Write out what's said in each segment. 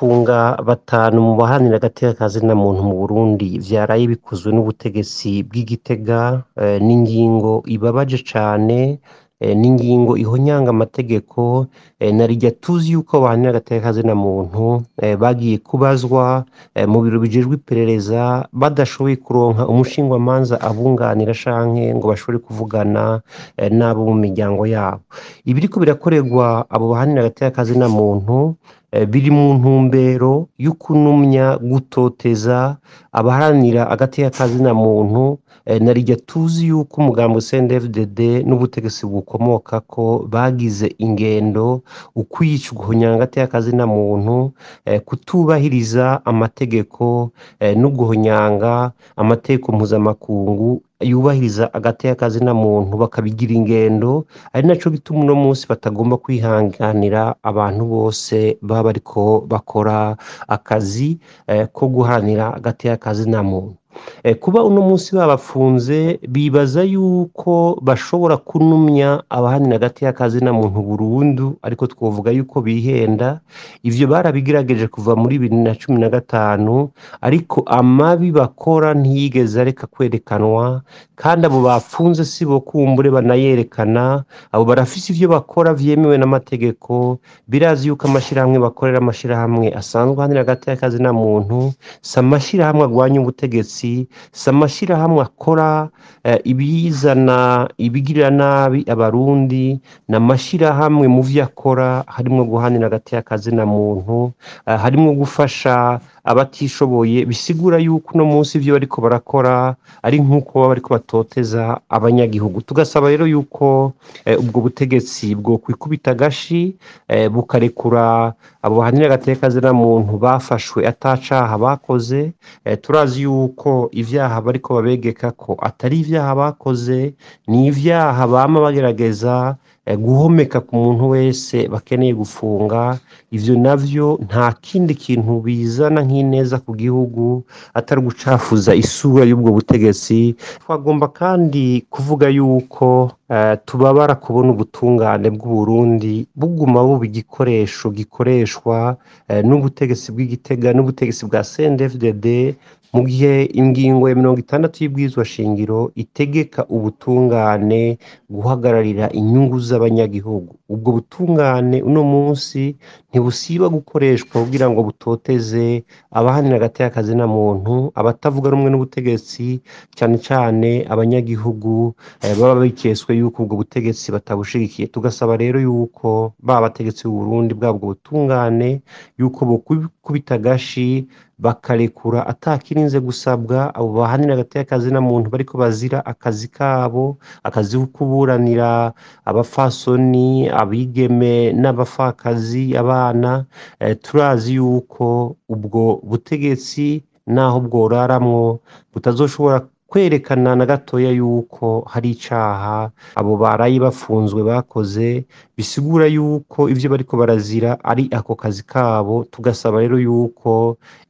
gufunga batanu mu bahanira na muntu mu burundi byaraye bikozwe n'ubutegetsi bw'igitega eh, n'ingingo ibabaje cyane eh, n'ingingo ihonyanga amategeko eh, narijya tuzi yuko bahanira agateka muntu bagiye kubazwa mu biro bijejwe iperereza badashoboye kuronka umushingwamanza abunganira shanke ngo bashobore kuvugana n'abo mu miryango yabo ibiri ko birakorerwa abo bahanira na muntu Eh, biri mu ntumbero yo kunumya gutoteza abaharanira agateka kazina muntu eh, narijya tuzi yuko umugambi CNDD-FDD n'ubutegetsi bukomoka ko bagize ingendo ukwica uguhonyanga agateka kazina muntu eh, kutubahiriza amategeko no guhonyanga amategeko mpuzamakungu yubahiriza agati yakazi na muntu bakabigira ingendo ari nacyo bituma uno munsi batagomba kwihanganira abantu bose baba ariko bakora akazi eh, ko guhanira agati yakazi na muntu Eh, kuba uno munsi babafunze bibaza yuko bashobora kunumya abahanira hagati yakazi na muntu burundu ariko twavuga yuko bihenda ibyo barabigerageje kuva muri bibiri na cumi na gatanu ariko amabi bakora ntiyigeze areka kwerekanwa kandi abo bafunze si bo kumbure banayerekana abo barafise ibyo bakora byemewe n'amategeko birazi yuko amashyirahamwe bakorera amashyirahamwe asanzwe ahanira hagati na muntu si amashyirahamwe arwanya ubutegetsi munsi si amashyirahamwe akora eh, ibizana ibigirira nabi abarundi ni amashyirahamwe mu byo akora harimo guhanira hagati y'akazi na muntu eh, harimo gufasha abatishoboye bisigura yuko uno munsi ibyo bariko barakora ari nk'uko baba bariko batoteza abanyagihugu tugasaba rero yuko eh, ubwo butegetsi bwo kwikubita agashi eh, bukarekura abo bahanira agateka muntu bafashwe atacaha bakoze eh, turazi yuko ibyaha bariko babegeka ko atari ibyaha bakoze ni ibyaha bama bagerageza Eh, guhomeka ku muntu wese bakeneye gufunga ibyo nabyo nta kindi kintu bizana nk'ineza ku gihugu atari gucafuza isura y'ubwo butegetsi twagomba kandi kuvuga yuko eh, tubabara kubona ubutungane bw'uburundi buguma buba igikoresho gikoreshwa eh, n'ubutegetsi bw'igitega n'ubutegetsi bwa sendefudede mu gihe ingingo ya mirongo itandatu y'ibwirizwa shingiro itegeka ubutungane guhagararira inyungu z'abanyagihugu ubwo butungane uno munsi ntibusiba gukoreshwa kugira ngo butoteze abahanira agati na muntu abatavuga rumwe n'ubutegetsi cyane cyane abanyagihugu eh, baba bikeswe yuko ubwo butegetsi batabushigikiye tugasaba rero yuko baba u Burundi bwabwo butungane yuko bukubita agashi bakarekura atakirinze gusabwa abo bahanira akazi na muntu bariko bazira akazi kabo akazi ko kuburanira abafasoni abigeme n'abapfakazi abana eh, turazi yuko ubwo butegetsi naho bworaramwo butazoshobora kwerekana na gatoya yuko hari icyaha abo barayi bafunzwe bakoze bisigura yuko ibyo bariko barazira ari ako kazi kabo tugasaba rero yuko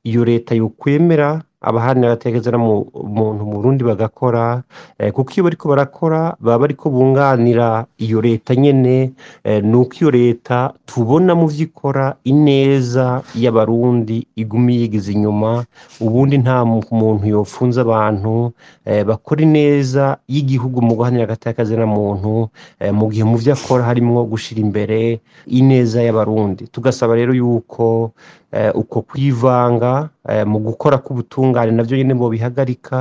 iyo leta yukwemera, abaharanira abatekereza muntu mu rundi bagakora eh, kuko iyo bari ko barakora baba ariko bunganira iyo leta nyine eh, ni uko iyo leta tubona mu byo ikora ineza y'abarundi iguma yigiza inyuma ubundi nta muntu yofunze abantu eh, bakora ineza y'igihugu mu guharanira agatakaza muntu mu gihe mu byo akora harimo gushyira imbere ineza y'abarundi tugasaba rero yuko uko kwivanga mu gukora k'ubutumwa ubutungane nabyo nyine ngo bihagarika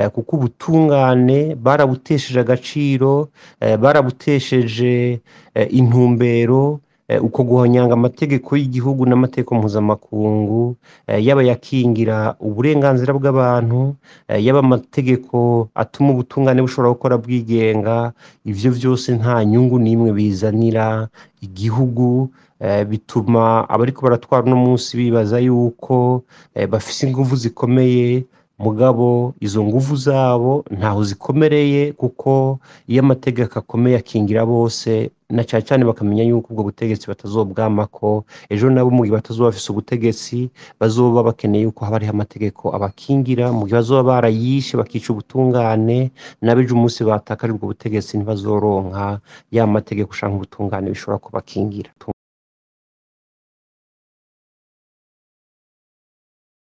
eh, kuko ubutungane barabutesheje agaciro eh, barabutesheje eh, intumbero Eh, uko guhonyanga amategeko y'igihugu n'amategeko mpuzamakungu eh, yaba ayakingira uburenganzira bw'abantu eh, yaba amategeko atuma ubutungane bushobora gukora bwigenga ibyo byose nta nyungu n'imwe bizanira igihugu bituma abariko baratwara uno munsi bibaza yuko bafise ingufu zikomeye mugabo izo ngufu zabo ntaho zikomereye kuko iyo amategeko akomeye akingira bose na cyane cyane bakamenya yuko ubwo butegetsi batazobwama ko ejo nabo mu gihe batazuba bafite ubutegetsi bazoba bakeneye yuko haba hariho amategeko abakingira mu gihe bazoba barayishe bakica ubutungane nabo ejo umunsi batakaje ubwo butegetsi ntibazoronka ya mategeko ushanga ubutungane bishobora kubakingira